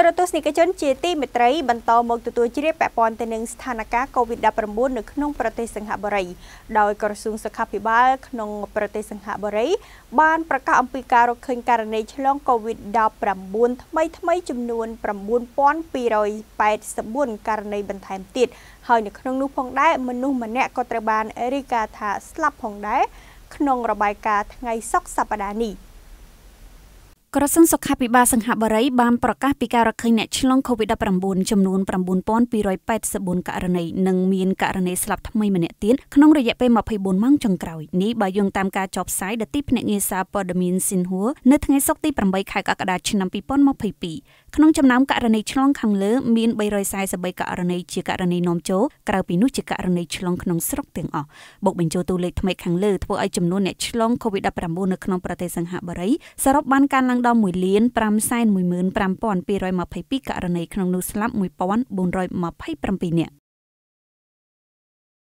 ទរទស្សនិកជនជាទីមេត្រីបន្តមកទទួលជ្រាបពាក់ព័ន្ធទៅនឹងស្ថានភាព COVID-19 នៅក្នុងប្រទេសសិង្ហបុរីដោយក្រសួងសុខាភិបាលក្នុងប្រទេសសិង្ហបុរីបានប្រកាសអំពីការរកឃើញករណីឆ្លង COVID-19 ថ្មីថ្មីចំនួន9284ករណីបន្ថែមទៀតហើយនៅក្នុងនោះផងដែរមនុស្សម្នាក់ក៏ត្រូវបានរាយការណ៍ថាស្លាប់ផងដែរក្នុងរបាយការណ៍ថ្ងៃសុក្រសប្តាហ៍នេះ។ក្រសួងសុខាភិបាលសង្ហបុរីបានប្រកាសពីការរកឃើញអ្នកឆ្លង COVID-19 ចំនួន9284ករណីនិងមានករណីស្លាប់ថ្មីម្នាក់ទៀតក្នុងរយៈពេល24ម៉ោងចុងក្រោយនេះបើយោងតាមការចុះផ្សាយដែលទីភ្នាក់ងារសារព័ត៌មានស៊ីនហួរនៅថ្ងៃសុក្រទី8ខែកក្កដាឆ្នាំ2022ក្នុងចំណោមករណីឆ្លងខាងលើមាន343ករណីជាករណីនាំចូលក្រៅពីនោះជាករណីឆ្លងក្នុងស្រុកទាំងអស់បូកបញ្ចូលតួលេខថ្មីខាងលើធ្វើឲ្យចំនួនអ្នកឆ្លង COVID-19 នៅក្នុងប្រទេសសង្ហបុរីសរុបបានកើនឡើងដល់1លាន551,5222ករណីក្នុងនោះស្លាប់1427នាក់